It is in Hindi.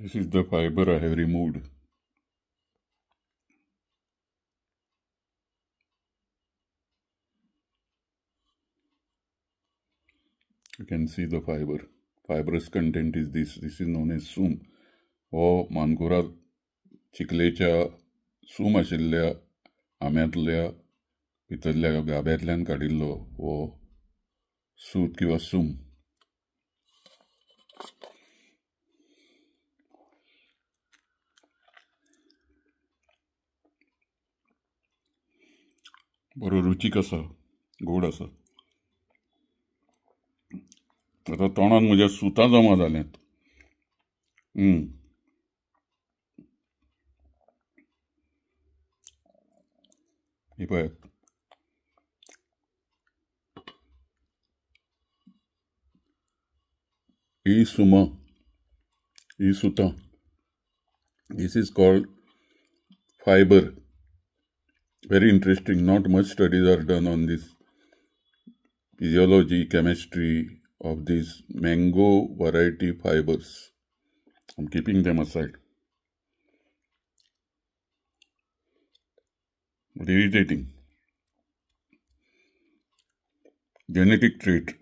This is the fiber I have removed. You can see the fiber. Fibrous content is this. This is known as sum. हो मानकुरा चिकलेच्या सूम आशिल्ल्या आंब्यांतल्या भितरल्या गाब्यांतल्यान काडिल्लो हो सूत किंवा सूम बर रुचीक आसा गोड आसा आतां तोंडाक म्हज्या सुतां जमा जा हम्म. हे पळयात ही सुमा ही सुतां दीस is called fibre very interesting. Not much studies are done on this physiology, chemistry of these mango variety fibers. I'm keeping them aside. But irritating. Genetic trait.